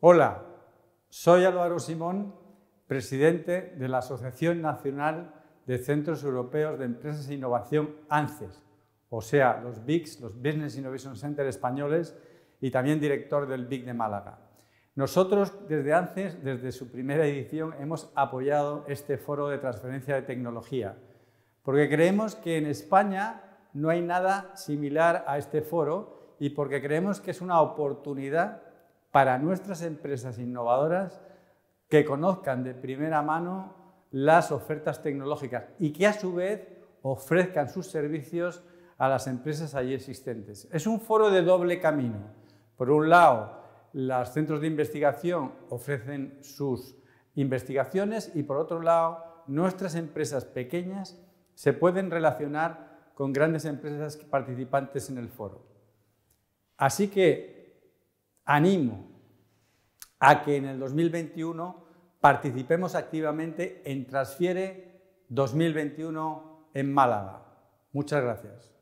Hola, soy Álvaro Simón, presidente de la Asociación Nacional de Centros Europeos de Empresas e Innovación, ANCES, o sea, los BICs, los Business Innovation Center españoles, y también director del BIC de Málaga. Nosotros, desde ANCES, desde su primera edición, hemos apoyado este foro de transferencia de tecnología, porque creemos que en España no hay nada similar a este foro y porque creemos que es una oportunidad para nuestras empresas innovadoras que conozcan de primera mano las ofertas tecnológicas y que a su vez ofrezcan sus servicios a las empresas allí existentes. Es un foro de doble camino. Por un lado, los centros de investigación ofrecen sus investigaciones y por otro lado, nuestras empresas pequeñas se pueden relacionar con grandes empresas participantes en el foro. Así que animo a que en el 2021 participemos activamente en Transfiere 2021 en Málaga. Muchas gracias.